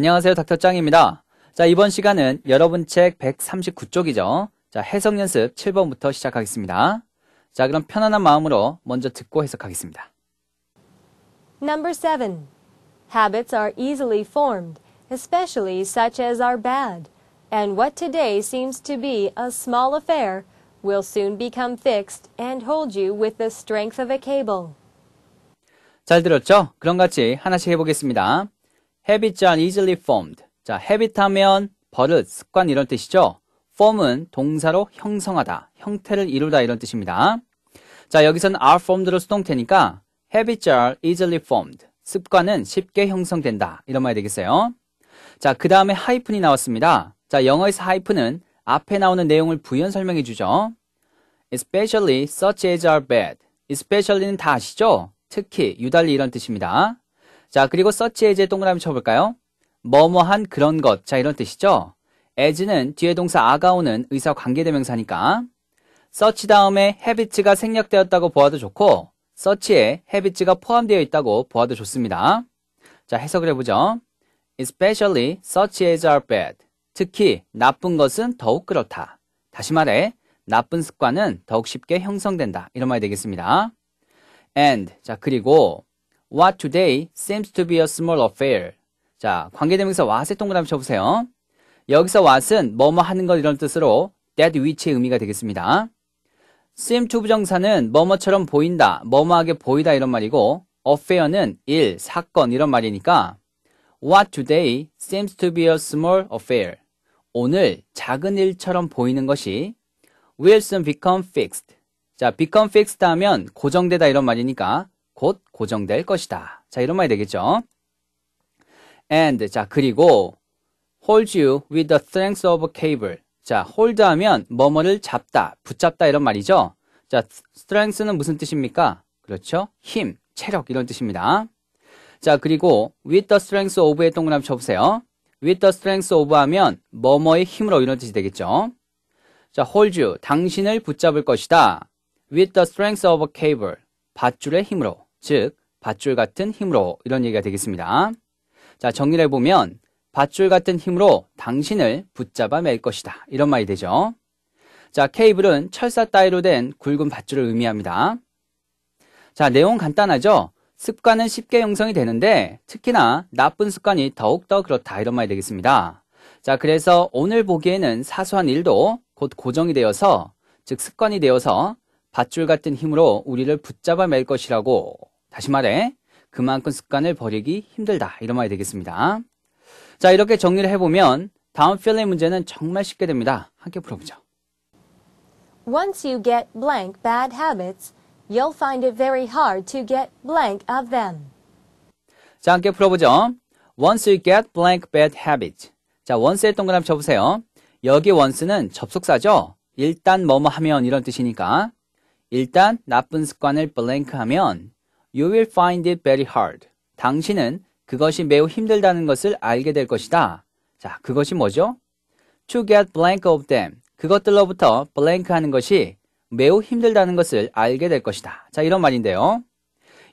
안녕하세요. 닥터짱입니다. 자, 이번 시간은 여러분 책 139쪽이죠. 자, 해석 연습 7번부터 시작하겠습니다. 자, 그럼 편안한 마음으로 먼저 듣고 해석하겠습니다. Number 7. Habits are easily formed, especially such as are bad. And what today seems to be a small affair will soon become fixed and hold you with the strength of a cable. 잘 들었죠? 그럼 같이 하나씩 해보겠습니다. Habits are easily formed. 자, habit 하면 버릇, 습관 이런 뜻이죠. form은 동사로 형성하다, 형태를 이루다 이런 뜻입니다. 자, 여기서는 are formed로 수동태니까 habits are easily formed. 습관은 쉽게 형성된다. 이런 말이 되겠어요. 자, 그 다음에 하이픈이 나왔습니다. 자, 영어에서 하이픈은 앞에 나오는 내용을 부연 설명해 주죠. especially such as are bad. especially는 다 아시죠? 특히, 유달리 이런 뜻입니다. 자, 그리고 서치에 이제 동그라미 쳐볼까요? 뭐뭐한 그런 것. 자, 이런 뜻이죠. as는 뒤에 동사 아가 오는 의사 관계대명사니까 서치 다음에 habits가 생략되었다고 보아도 좋고 서치에 habits가 포함되어 있다고 보아도 좋습니다. 자, 해석을 해보죠. especially such as are bad. 특히 나쁜 것은 더욱 그렇다. 다시 말해, 나쁜 습관은 더욱 쉽게 형성된다. 이런 말이 되겠습니다. and, 자, 그리고 What today seems to be a small affair. 자, 관계대명사 what의 동그라미 쳐보세요. 여기서 what은 뭐뭐 하는 것 이런 뜻으로 that which의 의미가 되겠습니다. seem to 부정사는 뭐뭐처럼 보인다, 뭐뭐하게 보이다 이런 말이고 affair는 일, 사건 이런 말이니까 what today seems to be a small affair. 오늘 작은 일처럼 보이는 것이 will soon become fixed. 자, become fixed 하면 고정되다 이런 말이니까 곧 고정될 것이다. 자, 이런 말이 되겠죠. And 자, 그리고 hold you with the strength of a cable. 자, hold 하면 뭐뭐를 잡다, 붙잡다 이런 말이죠. 자, strength는 무슨 뜻입니까? 그렇죠? 힘, 체력 이런 뜻입니다. 자, 그리고 with the strength of의 동그라미 쳐보세요. with the strength of 하면 뭐뭐의 힘으로 이런 뜻이 되겠죠. 자, hold you, 당신을 붙잡을 것이다. with the strength of a cable, 밧줄의 힘으로. 즉 밧줄 같은 힘으로 이런 얘기가 되겠습니다. 자 정리를 해보면 밧줄 같은 힘으로 당신을 붙잡아 맬 것이다. 이런 말이 되죠. 자 케이블은 철사 따위로 된 굵은 밧줄을 의미합니다. 자 내용 간단하죠. 습관은 쉽게 형성이 되는데 특히나 나쁜 습관이 더욱더 그렇다. 이런 말이 되겠습니다. 자 그래서 오늘 보기에는 사소한 일도 곧 고정이 되어서 즉 습관이 되어서 밧줄 같은 힘으로 우리를 붙잡아 맬 것이라고 다시 말해 그만큼 습관을 버리기 힘들다 이런 말이 되겠습니다. 자 이렇게 정리를 해보면 다음 필의 문제는 정말 쉽게 됩니다. 함께 풀어보죠. Once you get blank bad habits, you'll find it very hard to get blank of them. 자 함께 풀어보죠. Once you get blank bad habits. 자 once에 동그라미 쳐보세요. 여기 once는 접속사죠. 일단 뭐뭐 하면 이런 뜻이니까 일단 나쁜 습관을 블랭크하면 You will find it very hard. 당신은 그것이 매우 힘들다는 것을 알게 될 것이다. 자, 그것이 뭐죠? To get blank of them. 그것들로부터 블랭크하는 것이 매우 힘들다는 것을 알게 될 것이다. 자, 이런 말인데요.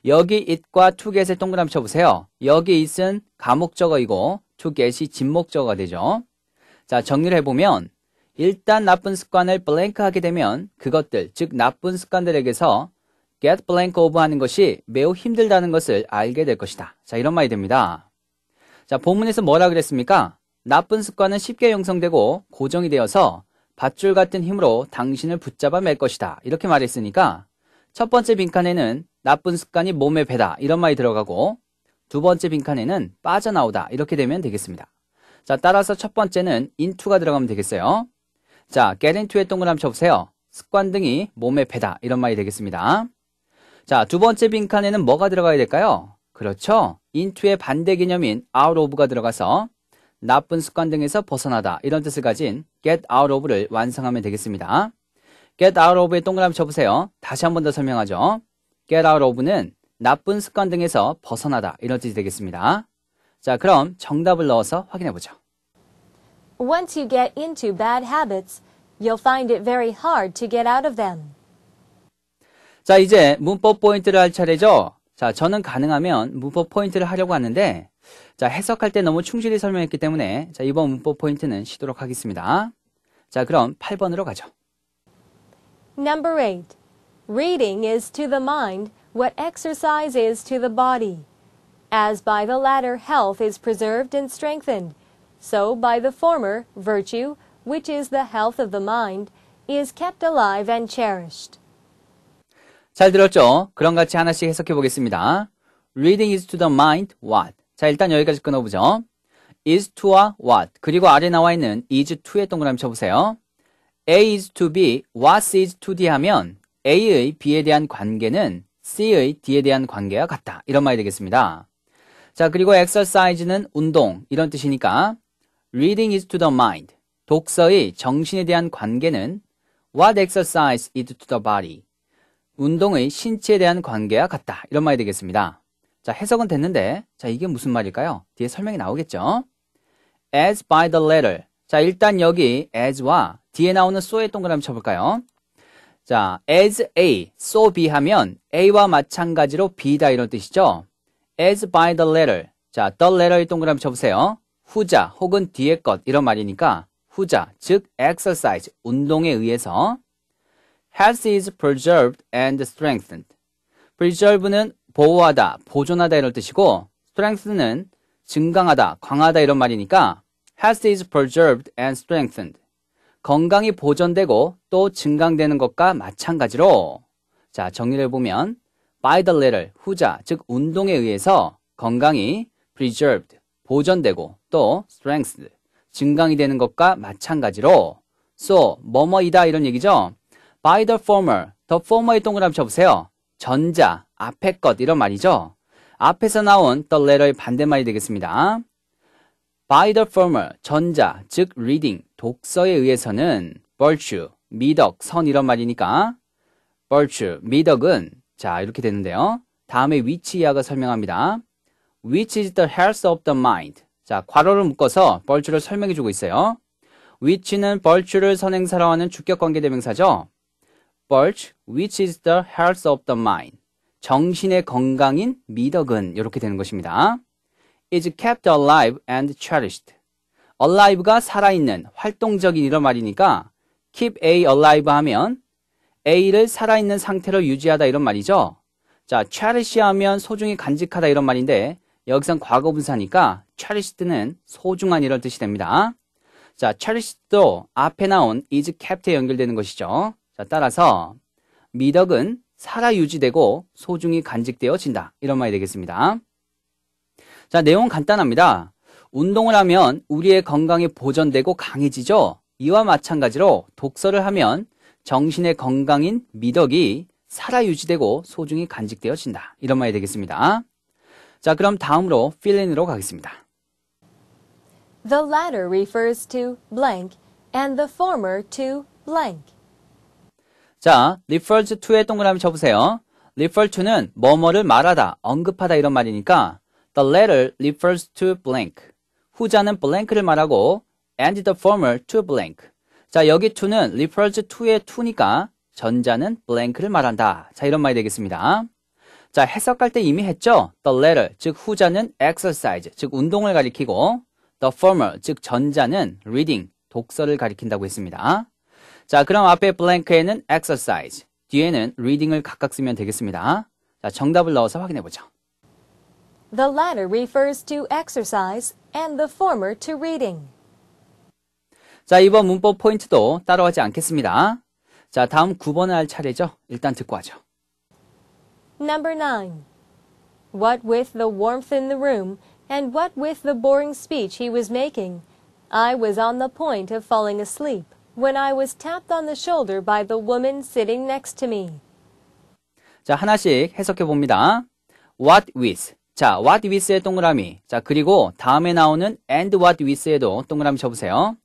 여기 it과 to get에 동그라미 쳐보세요. 여기 it은 감옥적어이고 to get이 진목적어가 되죠. 자, 정리를 해보면 일단 나쁜 습관을 블랭크하게 되면 그것들, 즉 나쁜 습관들에게서 get blank o v e r 하는 것이 매우 힘들다는 것을 알게 될 것이다. 자, 이런 말이 됩니다. 자, 본문에서 뭐라 그랬습니까? 나쁜 습관은 쉽게 형성되고 고정이 되어서 밧줄 같은 힘으로 당신을 붙잡아 맬 것이다. 이렇게 말했으니까 첫 번째 빈칸에는 나쁜 습관이 몸에 배다. 이런 말이 들어가고 두 번째 빈칸에는 빠져나오다. 이렇게 되면 되겠습니다. 자, 따라서 첫 번째는 인투가 들어가면 되겠어요. 자, get into의 동그라미 쳐보세요. 습관 등이 몸에 배다. 이런 말이 되겠습니다. 자, 두 번째 빈칸에는 뭐가 들어가야 될까요? 그렇죠. into의 반대 개념인 out of가 들어가서 나쁜 습관 등에서 벗어나다. 이런 뜻을 가진 get out of를 완성하면 되겠습니다. get out of의 동그라미 쳐보세요. 다시 한 번 더 설명하죠. get out of는 나쁜 습관 등에서 벗어나다. 이런 뜻이 되겠습니다. 자, 그럼 정답을 넣어서 확인해 보죠. Once you get into bad habits, you'll find it very hard to get out of them. 자, 이제 문법 포인트를 할 차례죠. 자, 저는 가능하면 문법 포인트를 하려고 하는데, 자, 해석할 때 너무 충실히 설명했기 때문에, 자, 이번 문법 포인트는 쉬도록 하겠습니다. 자, 그럼 8번으로 가죠. Number 8. Reading is to the mind what exercise is to the body. As by the latter health is preserved and strengthened, So by the former, virtue, which is the health of the mind, is kept alive and cherished. 잘 들었죠? 그럼 같이 하나씩 해석해 보겠습니다. Reading is to the mind what? 자, 일단 여기까지 끊어보죠. is to와 what 그리고 아래 나와 있는 is to에 동그라미 쳐보세요. A is to B, what is to D 하면 A의 B에 대한 관계는 C의 D에 대한 관계와 같다. 이런 말이 되겠습니다. 자 그리고 exercise는 운동 이런 뜻이니까 Reading is to the mind. 독서의 정신에 대한 관계는 What exercise is to the body? 운동의 신체에 대한 관계와 같다. 이런 말이 되겠습니다. 자, 해석은 됐는데, 자, 이게 무슨 말일까요? 뒤에 설명이 나오겠죠? As by the letter. 자, 일단 여기 as와 뒤에 나오는 so의 동그라미 쳐볼까요? 자, as A, so B 하면 A와 마찬가지로 B다 이런 뜻이죠. as by the letter. 자, the letter의 동그라미 쳐보세요. 후자 혹은 뒤에것 이런 말이니까 후자 즉 exercise 운동에 의해서 health is preserved and strengthened. preserve는 보호하다, 보존하다 이런 뜻이고 s t r e n g t h 는 증강하다, 강하다 이런 말이니까 health is preserved and strengthened. 건강이 보존되고 또 증강되는 것과 마찬가지로 자, 정리를 보면 by the letter 후자 즉 운동에 의해서 건강이 preserved 보전되고 또 strength 증강이 되는 것과 마찬가지로 so 뭐뭐이다 이런 얘기죠. by the former, the former의 동그라미 쳐보세요. 전자, 앞에 것 이런 말이죠. 앞에서 나온 the letter의 반대말이 되겠습니다. by the former, 전자, 즉 reading, 독서에 의해서는 virtue, 미덕, 선 이런 말이니까 virtue, 미덕은 자 이렇게 되는데요. 다음에 위치 이하가 설명합니다. which is the health of the mind. 자, 괄호를 묶어서 벌주를 설명해 주고 있어요. which는 벌주를 선행사로 하는 주격 관계 대명사죠. birch, which is the health of the mind. 정신의 건강인 미덕은 이렇게 되는 것입니다. is kept alive and cherished. alive가 살아있는 활동적인 이런 말이니까 keep A alive 하면 A를 살아있는 상태로 유지하다 이런 말이죠. 자, cherish 하면 소중히 간직하다 이런 말인데 여기선 과거 분사니까 cherissed는 소중한 이런 뜻이 됩니다. 자, cherished도 앞에 나온 is kept에 연결되는 것이죠. 자, 따라서 미덕은 살아 유지되고 소중히 간직되어진다. 이런 말이 되겠습니다. 자, 내용은 간단합니다. 운동을 하면 우리의 건강이 보전되고 강해지죠. 이와 마찬가지로 독서를 하면 정신의 건강인 미덕이 살아 유지되고 소중히 간직되어진다. 이런 말이 되겠습니다. 자, 그럼 다음으로 fill in으로 가겠습니다. The latter refers to blank and the former to blank. 자, refers to의 동그라미 쳐보세요. refer to는 뭐뭐를 말하다, 언급하다 이런 말이니까 the latter refers to blank. 후자는 blank를 말하고 and the former to blank. 자, 여기 to는 refers to의 to니까 전자는 blank를 말한다. 자, 이런 말이 되겠습니다. 자, 해석할 때 이미 했죠? The latter, 즉 후자는 exercise, 즉 운동을 가리키고 the former, 즉 전자는 reading, 독서를 가리킨다고 했습니다. 자, 그럼 앞에 blank에는 exercise, 뒤에는 reading을 각각 쓰면 되겠습니다. 자, 정답을 넣어서 확인해 보죠. The latter refers to exercise and the former to reading. 자, 이번 문법 포인트도 따라 하지 않겠습니다. 자, 다음 9번을 할 차례죠. 일단 듣고 하죠. Number 9. What with the warmth in the room, and what with the boring speech he was making, I was on the point of falling asleep when I was tapped on the shoulder by the woman sitting next to me. 자, 하나씩 해석해 봅니다. What with. 자, what with의 동그라미. 자, 그리고 다음에 나오는 and what with에도 동그라미 쳐보세요.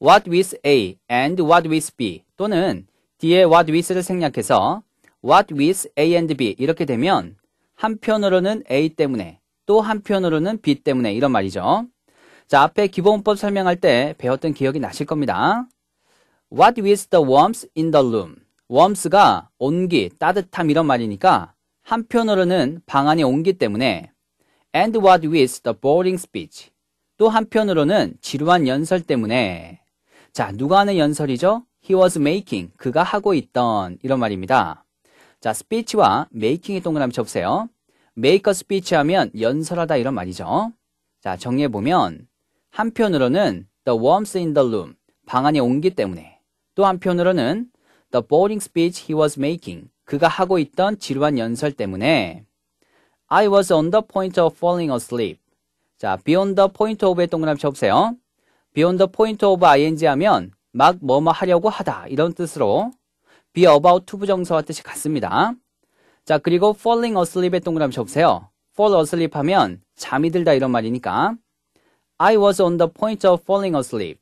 What with A and what with B 또는 뒤에 what with를 생략해서 what with A and B 이렇게 되면 한편으로는 A 때문에 또 한편으로는 B 때문에 이런 말이죠. 자, 앞에 기본법 설명할 때 배웠던 기억이 나실 겁니다. What with the warmth in the room? warmth가 온기, 따뜻함 이런 말이니까 한편으로는 방 안에 온기 때문에 and what with the boring speech? 또 한편으로는 지루한 연설 때문에 자, 누가 하는 연설이죠? He was making. 그가 하고 있던 이런 말입니다. 자, 스피치와메이킹 i 이 동그라미 쳐보세요. 메이커 스피치 하면 연설하다 이런 말이죠. 자, 정리해보면 한편으로는 the worms in the room, 방 안에 온기 때문에 또 한편으로는 the boring speech he was making, 그가 하고 있던 지루한 연설 때문에 I was on the point of falling asleep. 자, beyond the point of의 동그라미 쳐보세요. beyond the point of ing 하면 막 뭐뭐 하려고 하다 이런 뜻으로 be about to 부정사와 뜻이 같습니다. 자, 그리고 falling asleep에 동그라미 적으세요. fall asleep 하면 잠이 들다 이런 말이니까 I was on the point of falling asleep.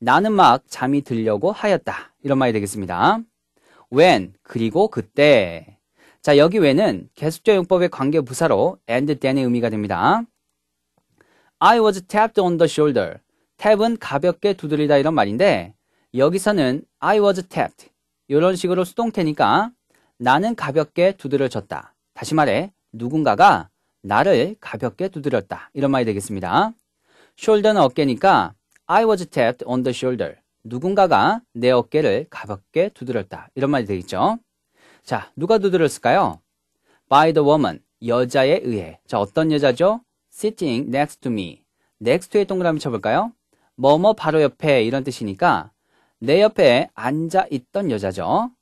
나는 막 잠이 들려고 하였다. 이런 말이 되겠습니다. when, 그리고 그때. 자, 여기 when은 계속적 용법의 관계 부사로 and then의 의미가 됩니다. I was tapped on the shoulder. 탭은 가볍게 두드리다 이런 말인데 여기서는 I was tapped 이런 식으로 수동태니까 나는 가볍게 두드려졌다. 다시 말해 누군가가 나를 가볍게 두드렸다. 이런 말이 되겠습니다. shoulder는 어깨니까 I was tapped on the shoulder. 누군가가 내 어깨를 가볍게 두드렸다. 이런 말이 되겠죠. 자, 누가 두드렸을까요? By the woman, 여자에 의해. 자, 어떤 여자죠? Sitting next to me. next에 동그라미 쳐볼까요? 뭐뭐 바로 옆에 이런 뜻이니까 내 옆에 앉아 있던 여자죠.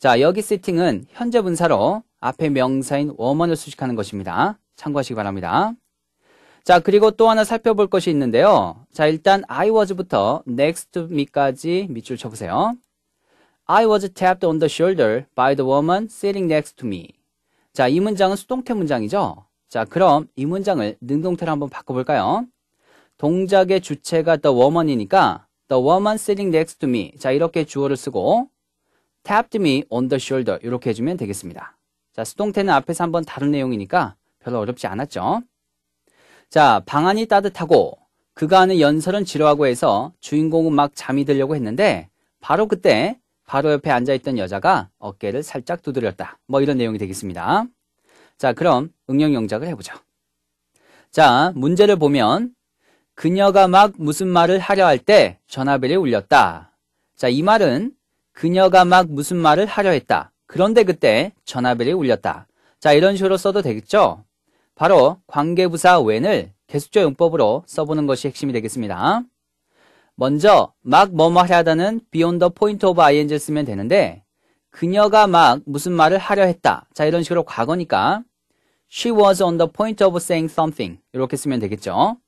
자, 여기 sitting은 현재 분사로 앞에 명사인 워먼을 수식하는 것입니다. 참고하시기 바랍니다. 자, 그리고 또 하나 살펴볼 것이 있는데요. 자, 일단 I was부터 next to me까지 밑줄 쳐보세요. I was tapped on the shoulder by the woman sitting next to me. 자, 이 문장은 수동태 문장이죠. 자, 그럼 이 문장을 능동태로 한번 바꿔볼까요? 동작의 주체가 the woman이니까 The woman sitting next to me. 자, 이렇게 주어를 쓰고 tapped me on the shoulder. 이렇게 해주면 되겠습니다. 자, 수동태는 앞에서 한번 다른 내용이니까 별로 어렵지 않았죠? 자, 방안이 따뜻하고 그가 하는 연설은 지루하고 해서 주인공은 막 잠이 들려고 했는데 바로 그때 바로 옆에 앉아있던 여자가 어깨를 살짝 두드렸다. 뭐 이런 내용이 되겠습니다. 자, 그럼 응용 영작을 해보죠. 자, 문제를 보면 그녀가 막 무슨 말을 하려 할 때 전화벨이 울렸다. 자, 이 말은 그녀가 막 무슨 말을 하려 했다. 그런데 그때 전화벨이 울렸다. 자, 이런 식으로 써도 되겠죠? 바로 관계부사 when을 계속적 용법으로 써보는 것이 핵심이 되겠습니다. 먼저 막 뭐뭐 하려다는 하 beyond the point of ing를 쓰면 되는데 그녀가 막 무슨 말을 하려 했다. 자, 이런 식으로 과거니까 she was on the point of saying something 이렇게 쓰면 되겠죠?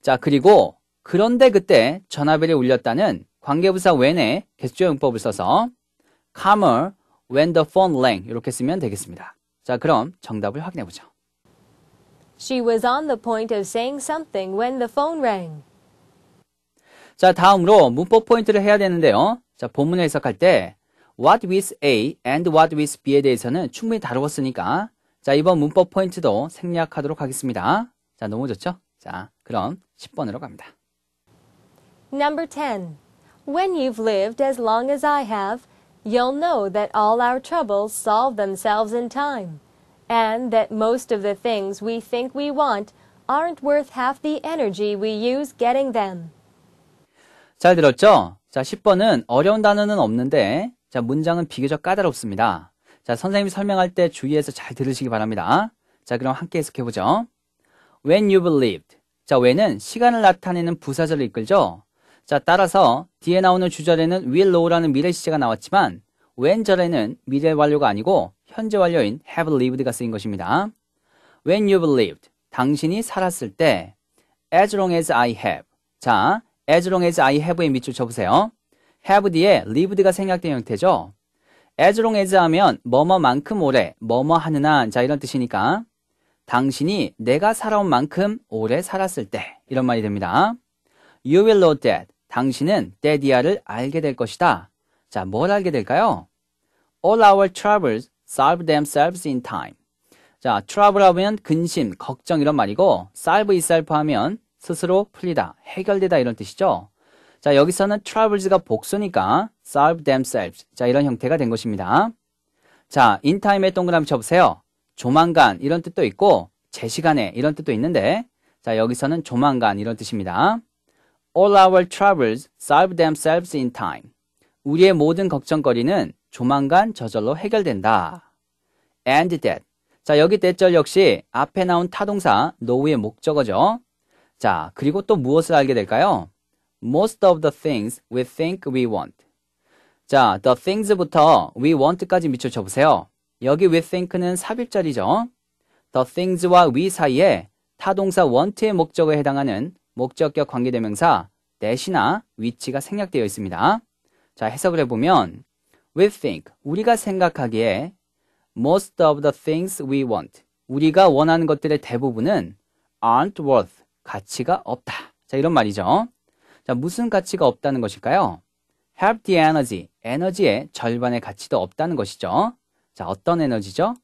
자, 그리고 그런데 그때 전화벨이 울렸다는 관계부사 when의 개수조 용법을 써서 calmer when the phone rang 이렇게 쓰면 되겠습니다. 자, 그럼 정답을 확인해 보죠. She was on the point of saying something when the phone rang. 자, 다음으로 문법 포인트를 해야 되는데요. 자, 본문을 해석할 때 what with A and what with B에 대해서는 충분히 다루었으니까 자, 이번 문법 포인트도 생략하도록 하겠습니다. 자, 너무 좋죠? 자, 그럼 10번으로 갑니다. Number 10. When you've lived as long as I have, you'll know that all our troubles solve themselves in time, and that most of the things we think we want aren't worth half the energy we use getting them. 잘 들었죠? 자, 10번은 어려운 단어는 없는데, 자, 문장은 비교적 까다롭습니다. 자, 선생님이 설명할 때 주의해서 잘 들으시기 바랍니다. 자, 그럼 함께 해석해보죠. When you've lived. 자, 왜는 시간을 나타내는 부사절을 이끌죠. 자, 따라서 뒤에 나오는 주절에는 will k now라는 미래 시제가 나왔지만 when 절에는 미래 완료가 아니고 현재 완료인 have lived가 쓰인 것입니다. When you e lived, 당신이 살았을 때 as long as I have. 자, as long as I have의 밑줄 쳐보세요. have 뒤에 lived가 생략된 형태죠. as long as 하면 뭐뭐만큼 오래, 뭐뭐 하느나 자 이런 뜻이니까 당신이 내가 살아온 만큼 오래 살았을 때 이런 말이 됩니다. You will know that. 당신은 데디아를 알게 될 것이다. 자, 뭘 알게 될까요? All our troubles solve themselves in time. 자, trouble 하면 근심, 걱정 이런 말이고 solve itself 하면 스스로 풀리다, 해결되다 이런 뜻이죠. 자, 여기서는 troubles가 복수니까 solve themselves. 자, 이런 형태가 된 것입니다. 자, in time에 동그라미 쳐보세요. 조만간 이런 뜻도 있고 제 시간에 이런 뜻도 있는데 자 여기서는 조만간 이런 뜻입니다. All our troubles solve themselves in time. 우리의 모든 걱정거리는 조만간 저절로 해결된다. And that. 자 여기 대절 역시 앞에 나온 타동사 노후의 목적어죠. 자 그리고 또 무엇을 알게 될까요? Most of the things we think we want. 자 the things부터 we want까지 미쳐 쳐보세요. 여기 with think는 삽입절이죠. The things와 we 사이에 타동사 want의 목적에 해당하는 목적격 관계대명사 대신나 위치가 생략되어 있습니다. 자, 해석을 해보면 We think, 우리가 생각하기에 Most of the things we want, 우리가 원하는 것들의 대부분은 aren't worth, 가치가 없다. 자, 이런 말이죠. 자, 무슨 가치가 없다는 것일까요? Have the energy, 에너지의 절반의 가치도 없다는 것이죠. 자, 어떤 에너지죠?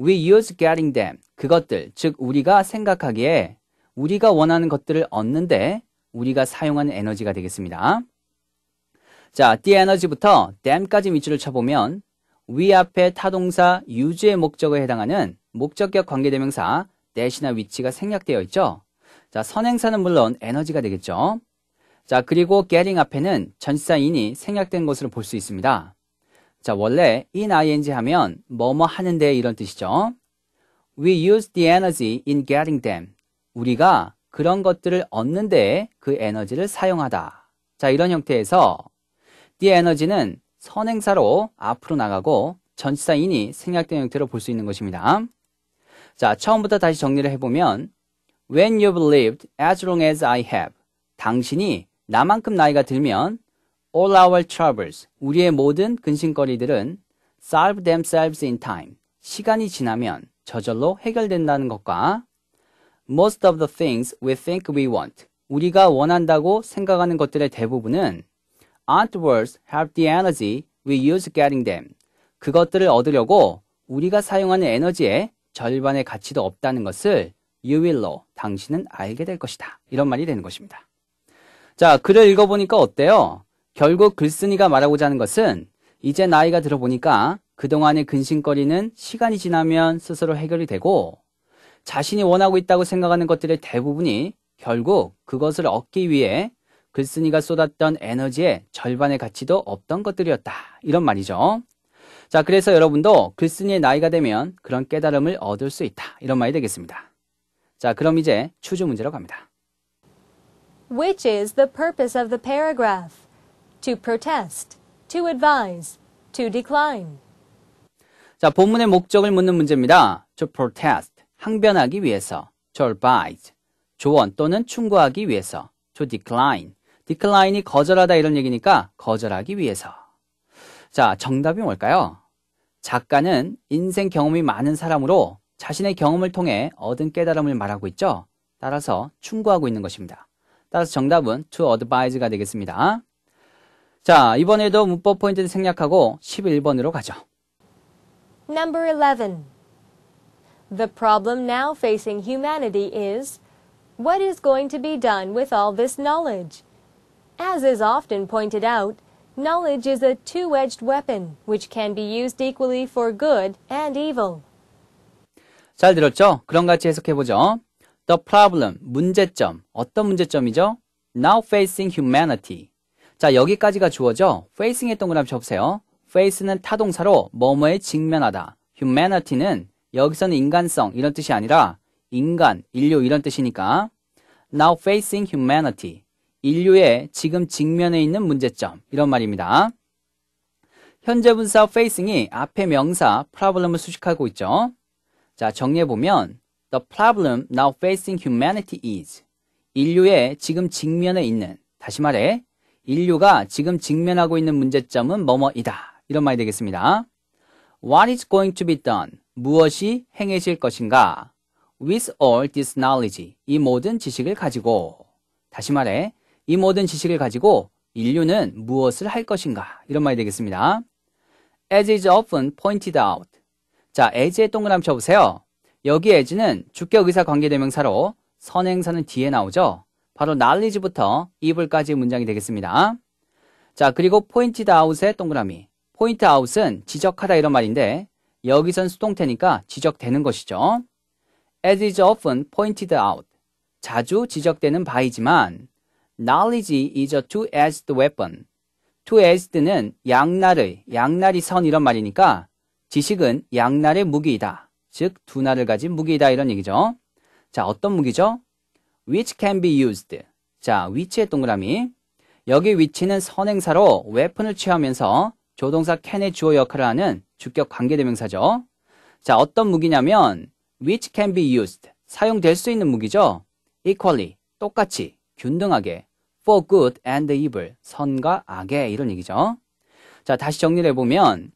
We use getting them. 그것들, 즉 우리가 생각하기에 우리가 원하는 것들을 얻는데 우리가 사용하는 에너지가 되겠습니다. 자, the energy부터 them까지 밑줄을 쳐보면 위 앞에 타동사 유주의 목적에 해당하는 목적격 관계대명사 대시나 위치가 생략되어 있죠. 자, 선행사는 물론 에너지가 되겠죠. 자, 그리고 getting 앞에는 전시사인이 생략된 것으로 볼 수 있습니다. 자, 원래 in ing 하면 뭐뭐 하는데 이런 뜻이죠. We use the energy in getting them. 우리가 그런 것들을 얻는 데에 그 에너지를 사용하다. 자, 이런 형태에서 the energy는 선행사로 앞으로 나가고 전치사 인이 생략된 형태로 볼 수 있는 것입니다. 자, 처음부터 다시 정리를 해보면 When you've lived as long as I have 당신이 나만큼 나이가 들면 All our troubles, 우리의 모든 근심거리들은 solve themselves in time, 시간이 지나면 저절로 해결된다는 것과 most of the things we think we want, 우리가 원한다고 생각하는 것들의 대부분은 aren't w o r d s h a v e the energy we use getting them. 그것들을 얻으려고 우리가 사용하는 에너지의 절반의 가치도 없다는 것을 you w i l l know, 당신은 알게 될 것이다. 이런 말이 되는 것입니다. 자, 글을 읽어보니까 어때요? 결국 글쓴이가 말하고자 하는 것은 이제 나이가 들어보니까 그동안의 근심거리는 시간이 지나면 스스로 해결이 되고 자신이 원하고 있다고 생각하는 것들의 대부분이 결국 그것을 얻기 위해 글쓴이가 쏟았던 에너지의 절반의 가치도 없던 것들이었다. 이런 말이죠. 자, 그래서 여러분도 글쓴이의 나이가 되면 그런 깨달음을 얻을 수 있다. 이런 말이 되겠습니다. 자, 그럼 이제 추주 문제로 갑니다. Which is the purpose of the paragraph? to protest, to advise, to decline. 자, 본문의 목적을 묻는 문제입니다. to protest, 항변하기 위해서, to advise, 조언 또는 충고하기 위해서, to decline, decline이 거절하다 이런 얘기니까 거절하기 위해서. 자, 정답이 뭘까요? 작가는 인생 경험이 많은 사람으로 자신의 경험을 통해 얻은 깨달음을 말하고 있죠. 따라서 충고하고 있는 것입니다. 따라서 정답은 to advise가 되겠습니다. 자, 이번에도 문법 포인트를 생략하고 11번으로 가죠. Number 11. The problem now facing humanity is what is going to be done with all this knowledge? As is often pointed out, knowledge is a two-edged weapon which can be used equally for good and evil. 잘 들었죠? 그런 같이 해석해 보죠. The problem 문제점 어떤 문제점이죠? Now facing humanity 자, 여기까지가 주어져 facing의 동그라미 접으세요. face는 타동사로 뭐뭐에 직면하다. humanity는 여기서는 인간성 이런 뜻이 아니라 인간, 인류 이런 뜻이니까 now facing humanity 인류의 지금 직면에 있는 문제점 이런 말입니다. 현재 분사 facing이 앞에 명사 problem을 수식하고 있죠. 자, 정리해 보면 the problem now facing humanity is 인류의 지금 직면에 있는 다시 말해 인류가 지금 직면하고 있는 문제점은 뭐뭐이다. 이런 말이 되겠습니다. What is going to be done? 무엇이 행해질 것인가? With all this knowledge, 이 모든 지식을 가지고 다시 말해 이 모든 지식을 가지고 인류는 무엇을 할 것인가? 이런 말이 되겠습니다. As is often pointed out. 자, as의 동그라미 쳐보세요. 여기 as는 주격 의사 관계대명사로 선행사는 뒤에 나오죠. 바로 knowledge부터 이블까지 문장이 되겠습니다. 자, 그리고 pointed out의 동그라미. point out은 지적하다 이런 말인데 여기선 수동태니까 지적되는 것이죠. as is often pointed out. 자주 지적되는 바이지만 knowledge is a two-edged weapon. two-edged는 양날의, 양날이 선 이런 말이니까 지식은 양날의 무기이다. 즉, 두 날을 가진 무기이다 이런 얘기죠. 자, 어떤 무기죠? which can be used. 자, which의 동그라미. 여기 위치는 선행사로 웨픈을 취하면서 조동사 can의 주어 역할을 하는 주격 관계대명사죠. 자, 어떤 무기냐면 which can be used. 사용될 수 있는 무기죠. equally, 똑같이, 균등하게, for good and evil, 선과 악의 이런 얘기죠. 자, 다시 정리를 해보면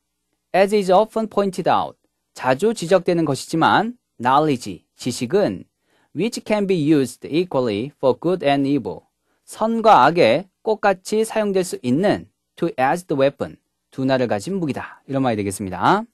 as is often pointed out, 자주 지적되는 것이지만 knowledge, 지식은 which can be used equally for good and evil. 선과 악에 똑같이 사용될 수 있는 to as the weapon. 두나를 가진 무기다. 이런 말이 되겠습니다.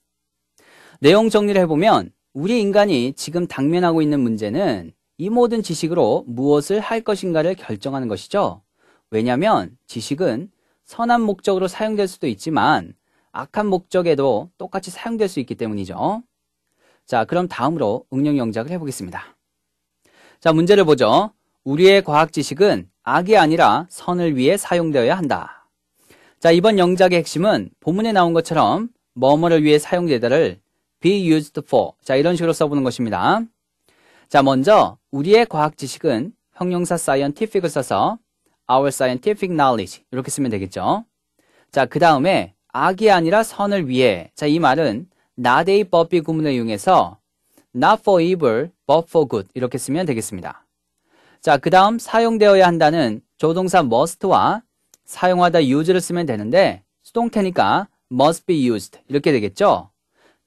내용 정리를 해보면 우리 인간이 지금 당면하고 있는 문제는 이 모든 지식으로 무엇을 할 것인가를 결정하는 것이죠. 왜냐하면 지식은 선한 목적으로 사용될 수도 있지만 악한 목적에도 똑같이 사용될 수 있기 때문이죠. 자, 그럼 다음으로 응용 영작을 해보겠습니다. 자, 문제를 보죠. 우리의 과학 지식은 악이 아니라 선을 위해 사용되어야 한다. 자, 이번 영작의 핵심은 본문에 나온 것처럼 뭐뭐를 위해 사용되다를 be used for 자, 이런 식으로 써보는 것입니다. 자, 먼저 우리의 과학 지식은 형용사 scientific을 써서 our scientific knowledge 이렇게 쓰면 되겠죠. 자, 그 다음에 악이 아니라 선을 위해 자, 이 말은 나데이 법비 구문을 이용해서 not for evil, but for good 이렇게 쓰면 되겠습니다. 자, 그 다음 사용되어야 한다는 조동사 must와 사용하다 use를 쓰면 되는데 수동태니까 must be used 이렇게 되겠죠.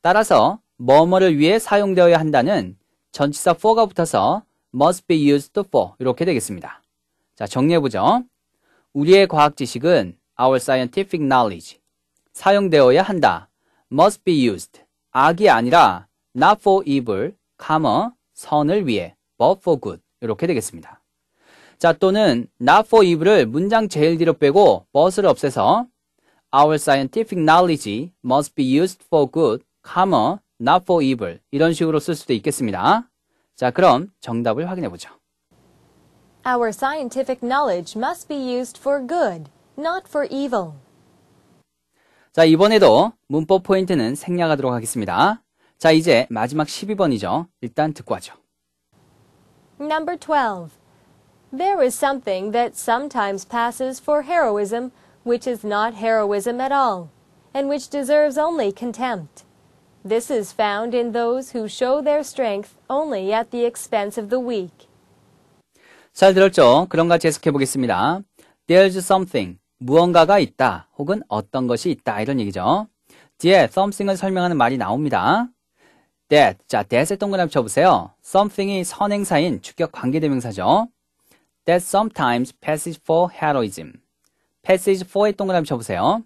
따라서 뭐뭐를 위해 사용되어야 한다는 전치사 for가 붙어서 must be used for 이렇게 되겠습니다. 자, 정리해보죠. 우리의 과학 지식은 our scientific knowledge 사용되어야 한다. must be used 악이 아니라 not for evil, comma, 선을 위해, but for good 이렇게 되겠습니다. 자 또는 not for evil을 문장 제일 뒤로 빼고 but을 없애서 our scientific knowledge must be used for good, comma, not for evil 이런 식으로 쓸 수도 있겠습니다. 자 그럼 정답을 확인해 보죠. Our scientific knowledge must be used for good, not for evil. 자 이번에도 문법 포인트는 생략하도록 하겠습니다. 자, 이제 마지막 12번이죠. 일단 듣고 하죠. Number 12. There is something that sometimes passes for heroism which is not heroism at all and which deserves only contempt. This is found in those who show their strength only at the expense of the weak. 잘 들었죠? 그런가 같이 보겠습니다. There's something. 무언가가 있다 혹은 어떤 것이 있다 이런 얘기죠. 뒤에 something을 설명하는 말이 나옵니다. that. 자, that을 동그라미 쳐보세요. something이 선행사인 주격 관계대명사죠. That sometimes passes for heroism. passes for의 동그라미 쳐보세요.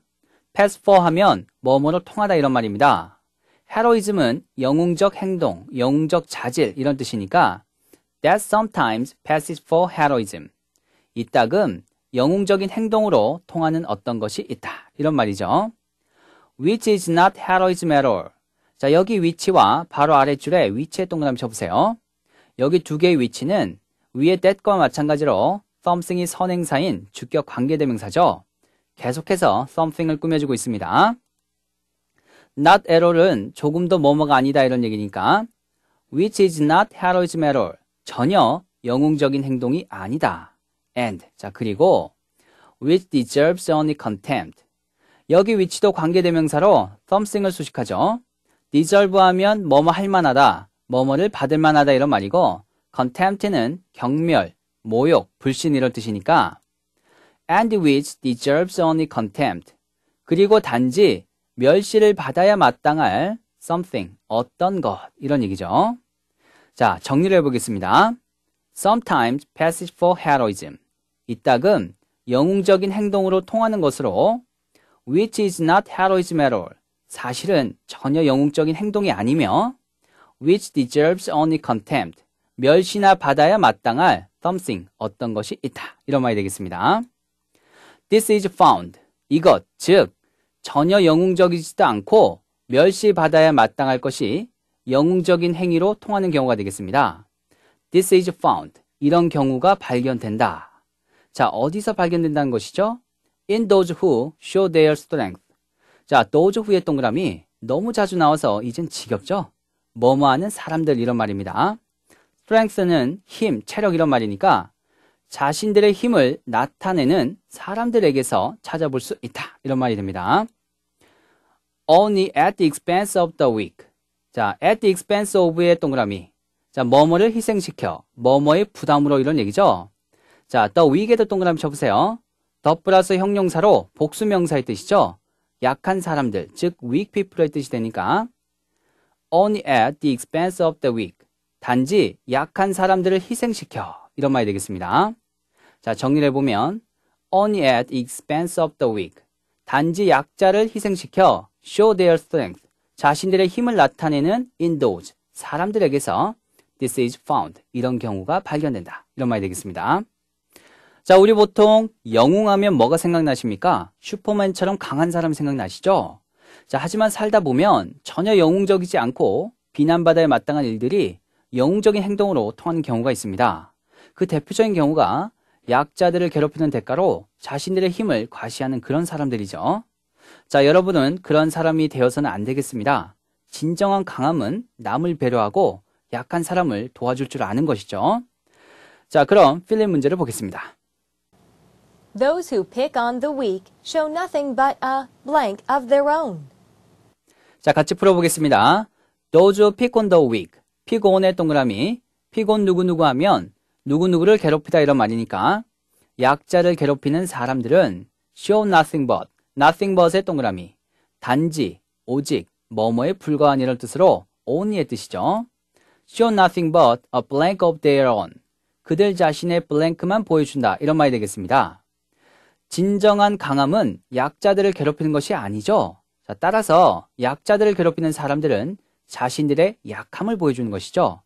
pass for 하면 뭐뭐로 통하다 이런 말입니다. heroism은 영웅적 행동, 영웅적 자질 이런 뜻이니까 that sometimes passes for heroism. 이따금 영웅적인 행동으로 통하는 어떤 것이 있다. 이런 말이죠. which is not heroism at all. 자, 여기 위치와 바로 아래줄에 위치의 동그라미 쳐보세요. 여기 두 개의 위치는 위의 that과 마찬가지로 something이 선행사인 주격 관계대명사죠. 계속해서 something을 꾸며주고 있습니다. not error은 조금 도 뭐뭐가 아니다 이런 얘기니까 which is not heroism a r all 전혀 영웅적인 행동이 아니다. and 자 그리고 which deserves only contempt 여기 위치도 관계대명사로 something을 수식하죠. deserve하면 뭐뭐 할 만하다, 뭐뭐를 받을 만하다 이런 말이고 contempt는 경멸, 모욕, 불신 이런 뜻이니까 and which deserves only contempt 그리고 단지 멸시를 받아야 마땅할 something, 어떤 것 이런 얘기죠. 자, 정리를 해보겠습니다. sometimes p a s s a g e for heroism 이따금 영웅적인 행동으로 통하는 것으로 which is not heroism at all 사실은 전혀 영웅적인 행동이 아니며 which deserves only contempt 멸시나 받아야 마땅할 something 어떤 것이 있다 이런 말이 되겠습니다. This is found 이것 즉 전혀 영웅적이지도 않고 멸시받아야 마땅할 것이 영웅적인 행위로 통하는 경우가 되겠습니다. This is found 이런 경우가 발견된다. 자 어디서 발견된다는 것이죠? In those who show their strength 자, 노즈 후의 동그라미 너무 자주 나와서 이젠 지겹죠? 뭐뭐하는 사람들 이런 말입니다. strength는 힘, 체력 이런 말이니까 자신들의 힘을 나타내는 사람들에게서 찾아볼 수 있다. 이런 말이 됩니다. only at the expense of the weak. 자, at the expense of의 동그라미. 자, 뭐뭐를 희생시켜, 뭐뭐의 부담으로 이런 얘기죠. 자, the weak에도 동그라미 쳐보세요. 더 플러스 형용사로 복수명사의 뜻이죠. 약한 사람들, 즉 weak people의 뜻이 되니까 only at the expense of the weak. 단지 약한 사람들을 희생시켜. 이런 말이 되겠습니다. 자, 정리를 해보면 only at the expense of the weak. 단지 약자를 희생시켜 show their strength. 자신들의 힘을 나타내는 in those 사람들에게서 this is found 이런 경우가 발견된다. 이런 말이 되겠습니다. 자, 우리 보통 영웅하면 뭐가 생각나십니까? 슈퍼맨처럼 강한 사람 생각나시죠? 자, 하지만 살다 보면 전혀 영웅적이지 않고 비난받아야 마땅한 일들이 영웅적인 행동으로 통하는 경우가 있습니다. 그 대표적인 경우가 약자들을 괴롭히는 대가로 자신들의 힘을 과시하는 그런 사람들이죠. 자, 여러분은 그런 사람이 되어서는 안 되겠습니다. 진정한 강함은 남을 배려하고 약한 사람을 도와줄 줄 아는 것이죠. 자, 그럼 필름 문제를 보겠습니다. Those who pick on the weak show nothing but a blank of their own. 자, 같이 풀어보겠습니다. Those who pick on the weak. pick on의 동그라미. pick on 누구누구 하면 누구누구를 괴롭히다 이런 말이니까 약자를 괴롭히는 사람들은 show nothing but, nothing but의 동그라미. 단지, 오직, 뭐뭐에 불과한 이런 뜻으로 only의 뜻이죠. show nothing but a blank of their own. 그들 자신의 블랭크만 보여준다. 이런 말이 되겠습니다. 진정한 강함은 약자들을 괴롭히는 것이 아니죠. 자, 따라서 약자들을 괴롭히는 사람들은 자신들의 약함을 보여주는 것이죠.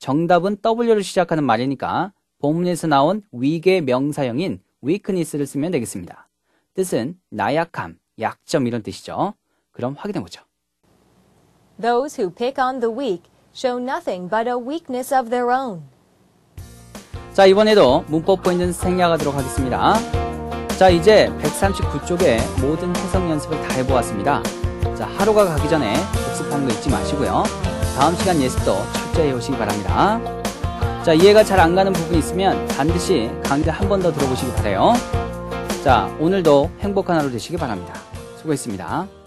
정답은 W를 시작하는 말이니까 본문에서 나온 위계 명사형인 weakness를 쓰면 되겠습니다. 뜻은 나약함, 약점 이런 뜻이죠. 그럼 확인해 보죠. Those who pick on the weak show nothing but a weakness of their own. 자, 이번에도 문법 포인트는 생략하도록 하겠습니다. 자 이제 139쪽에 모든 해석 연습을 다 해보았습니다. 자 하루가 가기 전에 복습하는 거 잊지 마시고요. 다음 시간 예습도 철저히 해오시기 바랍니다. 자 이해가 잘 안 가는 부분이 있으면 반드시 강좌 한번 더 들어보시기 바래요. 자 오늘도 행복한 하루 되시기 바랍니다. 수고했습니다.